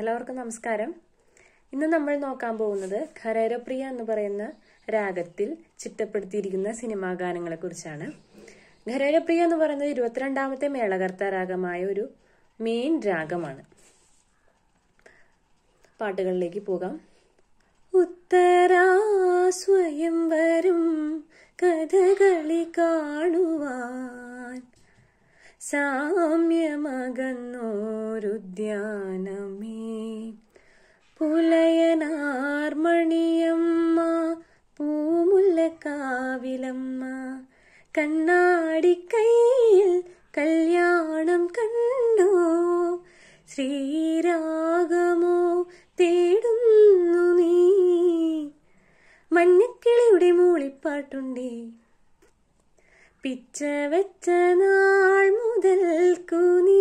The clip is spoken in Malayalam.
എല്ലാവർക്കും നമസ്കാരം ഇന്ന് നമ്മൾ നോക്കാൻ പോകുന്നത് ഖരേരപ്രിയ എന്ന് പറയുന്ന രാഗത്തിൽ ചിട്ടപ്പെടുത്തിയിരിക്കുന്ന സിനിമാ ഗാനങ്ങളെ കുറിച്ചാണ് ഖരേരപ്രിയ എന്ന് പറയുന്നത് ഇരുപത്തിരണ്ടാമത്തെ മേളകർത്ത രാഗമായ ഒരു മെയിൻ രാഗമാണ് പാട്ടുകളിലേക്ക് പോകാം ഉത്തരാ സ്വയം വരും കഥകളി കാണുവാൻ സാമ്യമകന്നോരുദ്യാനമേ കണ്ണാടിക്കൈയിൽ കല്യാണം കണ്ടു ശ്രീരാഗമോ തേടുന്നു നീ മഞ്ഞക്കിളിയുടെ മൂളിപ്പാട്ടുണ്ടേ പിച്ച വെച്ച നാൾ മുതൽക്കു നീ